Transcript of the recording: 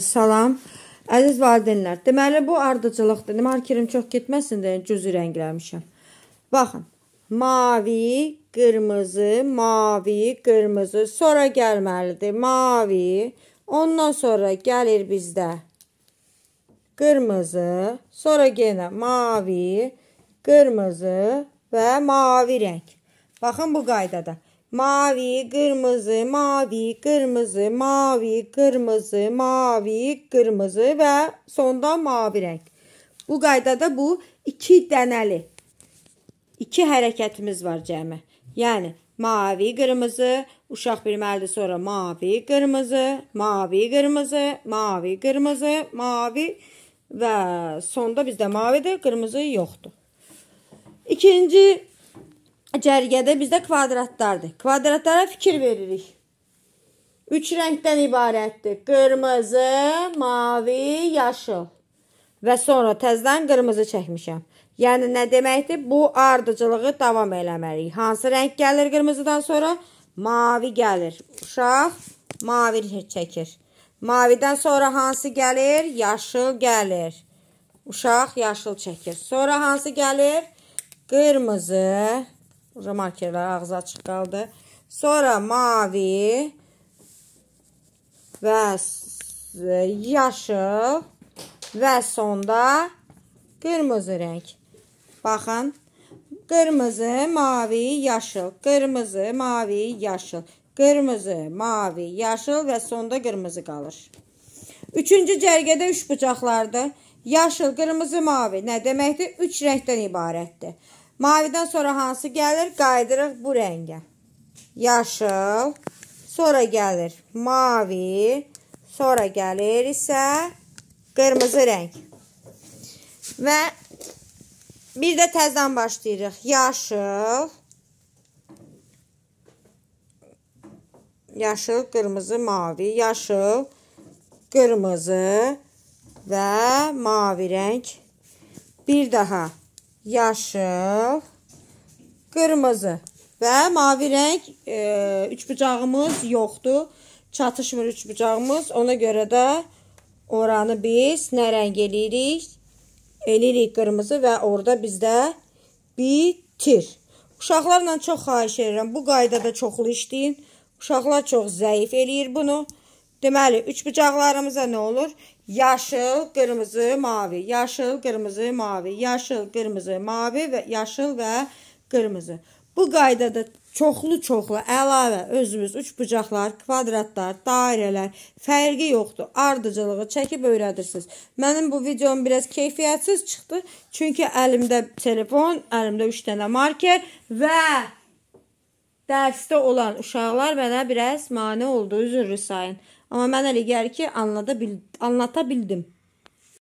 Salam. Əziz valideynlər, deməli bu ardıcılıqdır. Markerim çox getməsin deyə gözü rəngləmişəm. Baxın. Mavi, qırmızı, mavi, qırmızı, sonra gəlməlidir mavi. Ondan sonra gəlir bizdə qırmızı, sonra yenə mavi, qırmızı və mavi rəng. Baxın bu qaydada. Mavi, qırmızı, mavi, qırmızı, mavi, qırmızı, mavi, qırmızı və sonda mavi rəng. Bu qaydada bu iki dənəli iki hərəkətimiz var cəmi. Yəni mavi, qırmızı, uşaq bilməlidir sonra mavi, qırmızı, mavi, qırmızı, mavi, qırmızı, mavi və sonda bizdə mavidir, qırmızı yoxdur. İkinci cərgədə bizdə kvadratlardır. Kvadratlara fikir veririk. Üç rəngdən ibarətdir. Qırmızı, mavi, yaşıl. Və sonra təzdən qırmızı çəkmişəm. Yəni nə deməkdir? Bu ardıcılığı davam eləməliyik. Hansı rəng gəlir qırmızıdan sonra? Mavi gəlir. Uşaq mavi çəkir. Mavidən sonra hansı gəlir? Yaşıl gəlir. Uşaq yaşıl çəkir. Sonra hansı gəlir? Qırmızı. Burada markerlər ağzı açıq qaldı. Sonra mavi və yaşıl və sonda qırmızı rəng. Baxın, qırmızı, mavi, yaşıl, qırmızı, mavi, yaşıl, qırmızı, mavi, yaşıl və sonda qırmızı qalır. Üçüncü cərgədə üç bıçaqlardır. Yaşıl, qırmızı, mavi nə deməkdir? Üç rəngdən ibarətdir. Mavidən sonra hansı gəlir? Qaydırır bu rəngə. Yaşıl, sonra gəlir mavi, sonra gəlir isə qırmızı rəng. Və bir də təzdən başlayırıq. Yaşıl, yaşıl, qırmızı, mavi, yaşıl, qırmızı və mavi rəng. Bir daha yaşıl, qırmızı və mavi rəng e, üçbucağımız yoxdur. Çatışmır üçbucağımız. Ona görə də oranı biz nə rəng eləyirik? Eləyirik qırmızı və orada bizdə bitir. Uşaqlarla çox xahiş edirəm. Bu qaydada çoxlu işləyin. Uşaqlar çox zəif eləyir bunu. Deməli, üç bucaqlarımıza nə olur? Yaşıl, qırmızı, mavi. Yaşıl, qırmızı, mavi. Yaşıl, qırmızı, mavi və yaşıl və qırmızı. Bu qaydada çoxlu-çoxlu əlavə özümüz üç bucaqlar, kvadratlar, dairələr, fərqi yoxdur. Ardıcılığı çəkib öyrədirsiniz. Mənim bu videom biraz keyfiyyətsiz çıxdı. Çünki əlimdə telefon, əlimdə 3 dənə marker və dərsdə olan uşaqlar mənə biraz mane oldu, üzrlü sayın. Amma mən elə gəlir ki, anlada bil anlata bildim.